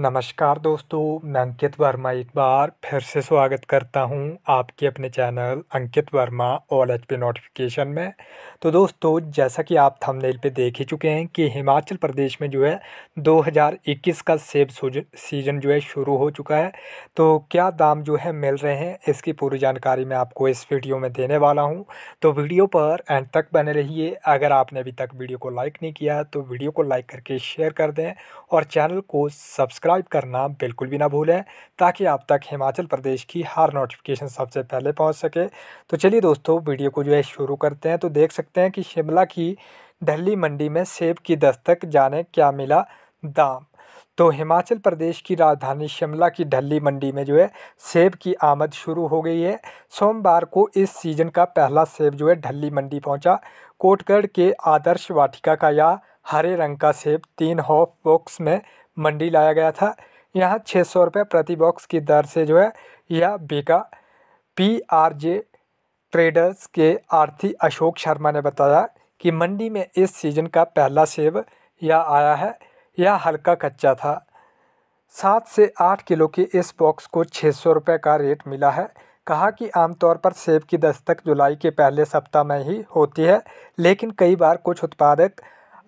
नमस्कार दोस्तों मैं अंकित वर्मा एक बार फिर से स्वागत करता हूं आपके अपने channel Ankit Verma all H P notification में तो दोस्तों जैसा कि आप थंबनेल पे देख ही चुके हैं कि हिमाचल प्रदेश में जो है 2021 का सेब सीजन जो है शुरू हो चुका है तो क्या दाम जो है मिल रहे हैं इसकी पूरी जानकारी मैं आपको इस वीडियो में देने वाला हूँ तो वीडियो पर एंड तक बने रहिए अगर आपने अभी तक वीडियो को लाइक नहीं किया तो वीडियो को लाइक करके शेयर कर दें और चैनल को सब्सक्राइब सब्सक्राइब करना बिल्कुल भी ना भूलें ताकि आप तक हिमाचल प्रदेश की हर नोटिफिकेशन सबसे पहले पहुंच सके तो चलिए दोस्तों वीडियो को जो है शुरू करते हैं तो देख सकते हैं कि शिमला की ढली मंडी में सेब की दस्तक जाने क्या मिला दाम तो हिमाचल प्रदेश की राजधानी शिमला की ढली मंडी में जो है सेब की आमद शुरू हो गई है सोमवार को इस सीज़न का पहला सेब जो है ढली मंडी पहुंचा कोटगढ़ के आदर्श वाटिका का यह हरे रंग का सेब तीन हॉफ बॉक्स में मंडी लाया गया था यहाँ छः सौ रुपये प्रति बॉक्स की दर से जो है यह बिका पी आर जे ट्रेडर्स के आरती अशोक शर्मा ने बताया कि मंडी में इस सीजन का पहला सेब यह आया है यह हल्का कच्चा था सात से आठ किलो के इस बॉक्स को छः सौ रुपये का रेट मिला है कहा कि आमतौर पर सेब की दस्तक जुलाई के पहले सप्ताह में ही होती है लेकिन कई बार कुछ उत्पादक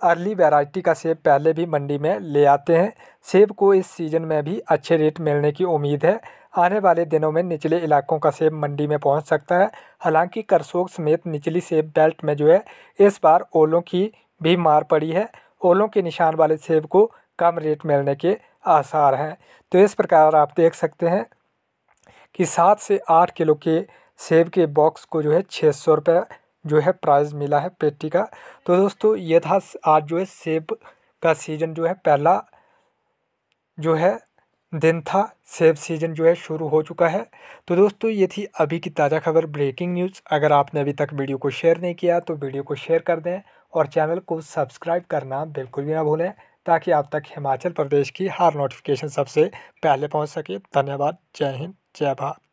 अर्ली वैरायटी का सेब पहले भी मंडी में ले आते हैं सेब को इस सीज़न में भी अच्छे रेट मिलने की उम्मीद है आने वाले दिनों में निचले इलाकों का सेब मंडी में पहुंच सकता है हालांकि करसोग समेत निचली सेब बेल्ट में जो है इस बार ओलों की भी मार पड़ी है ओलों के निशान वाले सेब को कम रेट मिलने के आसार हैं तो इस प्रकार आप देख सकते हैं कि सात से आठ किलो के सेब के बॉक्स को जो है छः सौ रुपये जो है प्राइज़ मिला है पेटी का तो दोस्तों ये था आज जो है सेब का सीज़न जो है पहला जो है दिन था सेब सीज़न जो है शुरू हो चुका है तो दोस्तों ये थी अभी की ताज़ा खबर ब्रेकिंग न्यूज़ अगर आपने अभी तक वीडियो को शेयर नहीं किया तो वीडियो को शेयर कर दें और चैनल को सब्सक्राइब करना बिल्कुल भी ना भूलें ताकि आप तक हिमाचल प्रदेश की हर नोटिफिकेशन सबसे पहले पहुंच सके धन्यवाद जय हिंद जय भारत